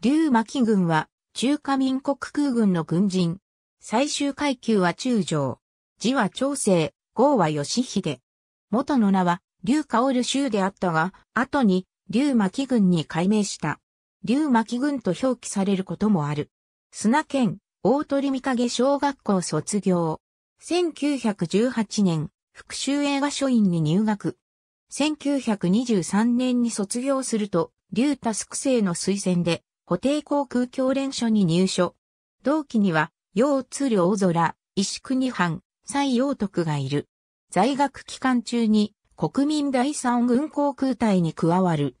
劉牧軍は中華民国空軍の軍人。最終階級は中将。字は長生、号は義秀。元の名は劉薫州であったが、後に劉牧軍に改名した。劉牧軍と表記されることもある。砂県、大鳥見影小学校卒業。1918年、復讐映画書院に入学。1923年に卒業すると、劉タスク生の推薦で、補定航空教練所に入所。同期には、楊津良空、石国藩、蔡陽徳がいる。在学期間中に国民第三軍航空隊に加わる。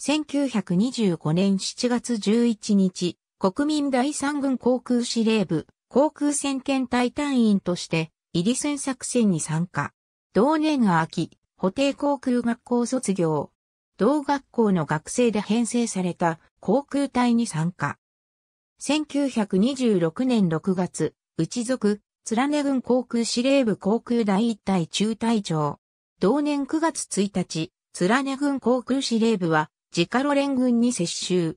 1925年7月11日、国民第三軍航空司令部、航空戦検隊隊員として、入り戦作戦に参加。同年秋、補定航空学校卒業。同学校の学生で編成された航空隊に参加。1926年6月、内属、貫根軍航空司令部航空第一隊中隊長。同年9月1日、貫根軍航空司令部は、自家ロ連軍に接収。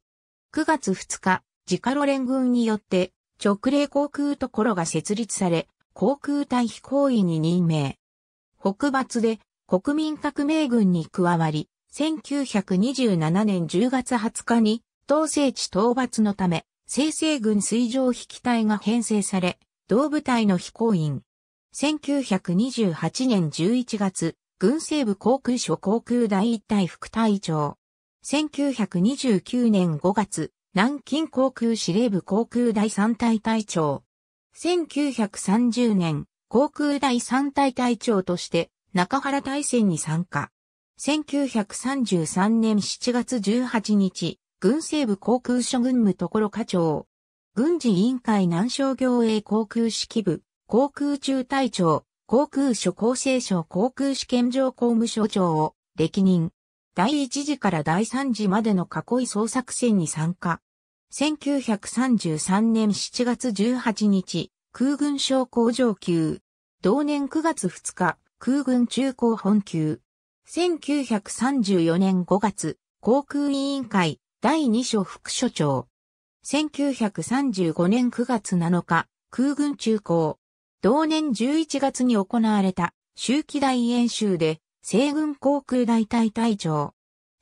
9月2日、自家ロ連軍によって、直令航空ところが設立され、航空隊飛行員に任命。北伐で国民革命軍に加わり、1927年10月20日に、同制地討伐のため、生成軍水上引き隊が編成され、同部隊の飛行員。1928年11月、軍西部航空所航空第一隊副隊長。1929年5月、南京航空司令部航空第三隊隊長。1930年、航空第三隊隊長として、中原大戦に参加。1933年7月18日、軍政部航空所軍務所課長、軍事委員会南商業営航空指揮部、航空中隊長、航空所厚生省航空試験場公務所長を歴任。第1次から第3次までの囲い捜索戦に参加。1933年7月18日、空軍将校上級。同年9月2日、空軍中高本級。1934年5月、航空委員会第2所副所長。1935年9月7日、空軍中高。同年11月に行われた、周期大演習で、西軍航空大隊隊長。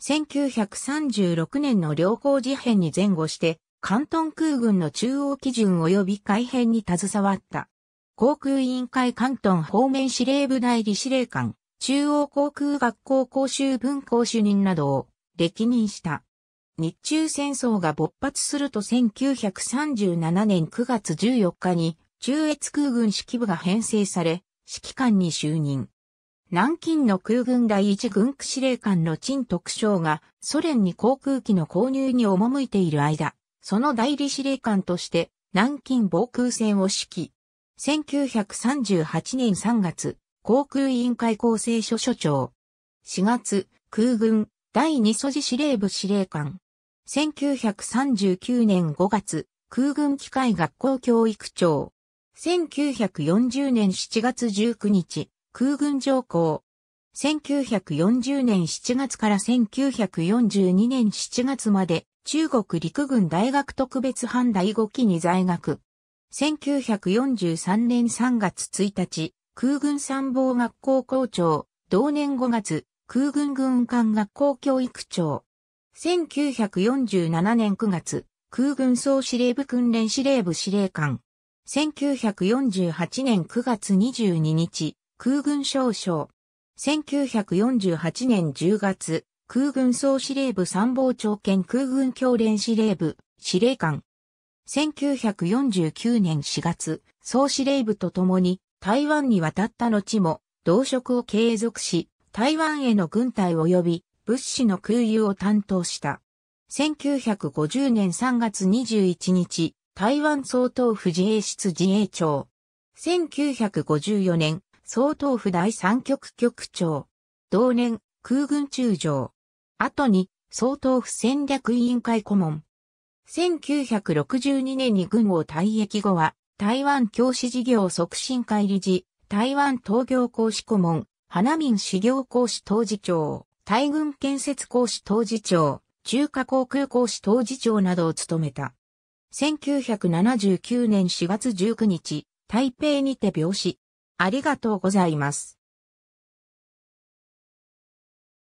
1936年の良好事変に前後して、関東空軍の中央基準及び改編に携わった。航空委員会関東方面司令部代理司令官。中央航空学校講習文校主任などを歴任した。日中戦争が勃発すると1937年9月14日に中越空軍指揮部が編成され、指揮官に就任。南京の空軍第一軍区司令官の陳徳章がソ連に航空機の購入に赴いている間、その代理司令官として南京防空戦を指揮。1938年3月、航空委員会構成所所長。4月、空軍第2素地司令部司令官。1939年5月、空軍機械学校教育長。1940年7月19日、空軍上校。1940年7月から1942年7月まで、中国陸軍大学特別班第5期に在学。1943年3月1日、空軍参謀学校校長、同年5月、空軍軍艦学校教育長。1947年9月、空軍総司令部訓練司令部司令官。1948年9月22日、空軍少将。1948年10月、空軍総司令部参謀長兼空軍教練司令部、司令官。1949年4月、総司令部と共に台湾に渡った後も、同職を継続し、台湾への軍隊及び物資の空輸を担当した。1950年3月21日、台湾総統府自衛室自衛長。1954年、総統府第三局局長。同年、空軍中将。後に、総統府戦略委員会顧問。1962年に軍を退役後は、台湾教師事業促進会理事、台湾東業講師顧問、花民修行講師当事長、大軍建設講師当事長、中華航空講師当事長などを務めた。1979年4月19日、台北にて病死。ありがとうございます。